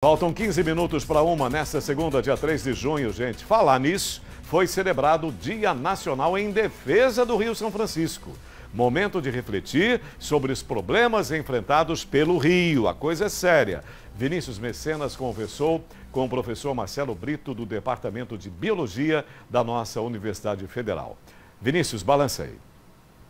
Faltam 15 minutos para uma nesta segunda, dia 3 de junho, gente. Falar nisso, foi celebrado o Dia Nacional em Defesa do Rio São Francisco. Momento de refletir sobre os problemas enfrentados pelo Rio. A coisa é séria. Vinícius Mecenas conversou com o professor Marcelo Brito, do Departamento de Biologia da nossa Universidade Federal. Vinícius, balancei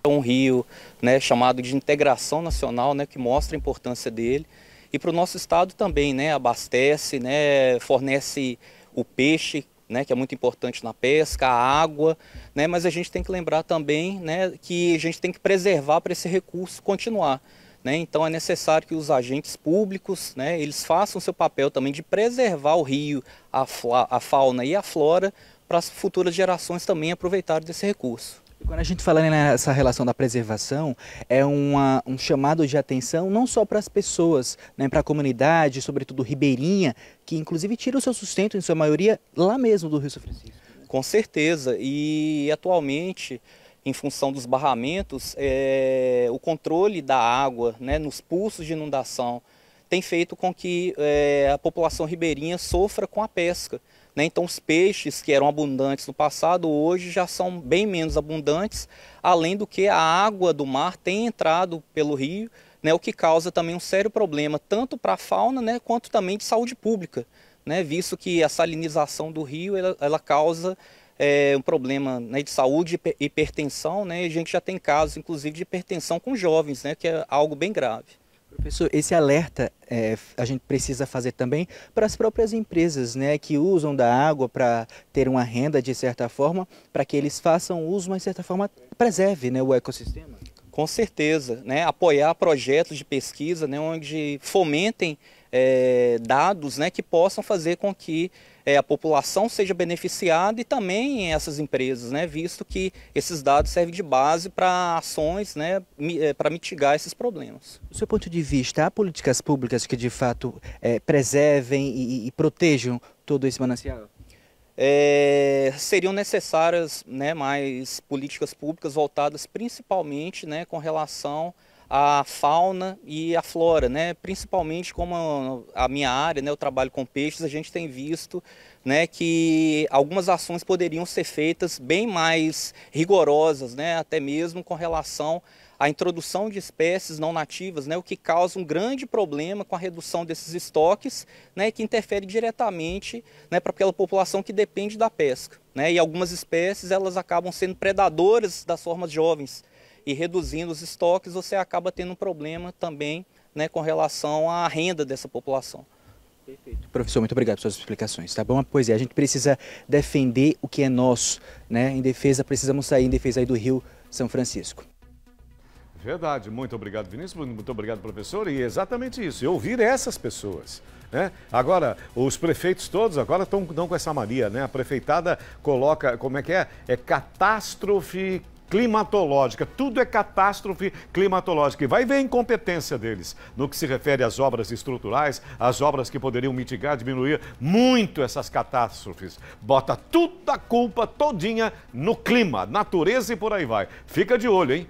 É um rio né, chamado de integração nacional, né, que mostra a importância dele e para o nosso estado também, né? Abastece, né? Fornece o peixe, né? Que é muito importante na pesca, a água, né? Mas a gente tem que lembrar também, né? Que a gente tem que preservar para esse recurso continuar. Né? Então é necessário que os agentes públicos né, eles façam seu papel também de preservar o rio, a, a fauna e a flora para as futuras gerações também aproveitarem desse recurso. Quando a gente fala nessa relação da preservação, é uma, um chamado de atenção não só para as pessoas, né, para a comunidade, sobretudo ribeirinha, que inclusive tira o seu sustento, em sua maioria, lá mesmo do Rio São Francisco. Né? Com certeza, e atualmente, em função dos barramentos, é, o controle da água né, nos pulsos de inundação, tem feito com que é, a população ribeirinha sofra com a pesca. Né? Então, os peixes que eram abundantes no passado, hoje já são bem menos abundantes, além do que a água do mar tem entrado pelo rio, né? o que causa também um sério problema, tanto para a fauna né? quanto também de saúde pública, né? visto que a salinização do rio ela, ela causa é, um problema né, de saúde, hipertensão, né, a gente já tem casos, inclusive, de hipertensão com jovens, né, que é algo bem grave. Professor, esse alerta é, a gente precisa fazer também para as próprias empresas né, que usam da água para ter uma renda de certa forma, para que eles façam uso, mas de certa forma preserve né, o ecossistema. Com certeza, né? apoiar projetos de pesquisa né? onde fomentem é, dados né? que possam fazer com que é, a população seja beneficiada e também essas empresas, né? visto que esses dados servem de base para ações né? É, para mitigar esses problemas. Do seu ponto de vista, há políticas públicas que de fato é, preservem e, e protejam todo esse manancial? é, seriam necessárias né, mais políticas públicas voltadas principalmente né, com relação a fauna e a flora, né? Principalmente como a minha área, né, eu trabalho com peixes, a gente tem visto, né, que algumas ações poderiam ser feitas bem mais rigorosas, né, até mesmo com relação à introdução de espécies não nativas, né, o que causa um grande problema com a redução desses estoques, né, que interfere diretamente, né, para aquela população que depende da pesca, né? E algumas espécies elas acabam sendo predadoras das formas jovens e reduzindo os estoques, você acaba tendo um problema também né, com relação à renda dessa população. Perfeito. Professor, muito obrigado pelas suas explicações, tá bom? Pois é, a gente precisa defender o que é nosso, né? Em defesa, precisamos sair em defesa aí do Rio São Francisco. Verdade, muito obrigado, Vinícius, muito obrigado, professor, e exatamente isso, e ouvir essas pessoas. Né? Agora, os prefeitos todos agora estão com essa mania, né? A prefeitada coloca, como é que é? É catástrofe climatológica. Tudo é catástrofe climatológica. E vai ver a incompetência deles no que se refere às obras estruturais, às obras que poderiam mitigar, diminuir muito essas catástrofes. Bota toda a culpa todinha no clima, natureza e por aí vai. Fica de olho, hein?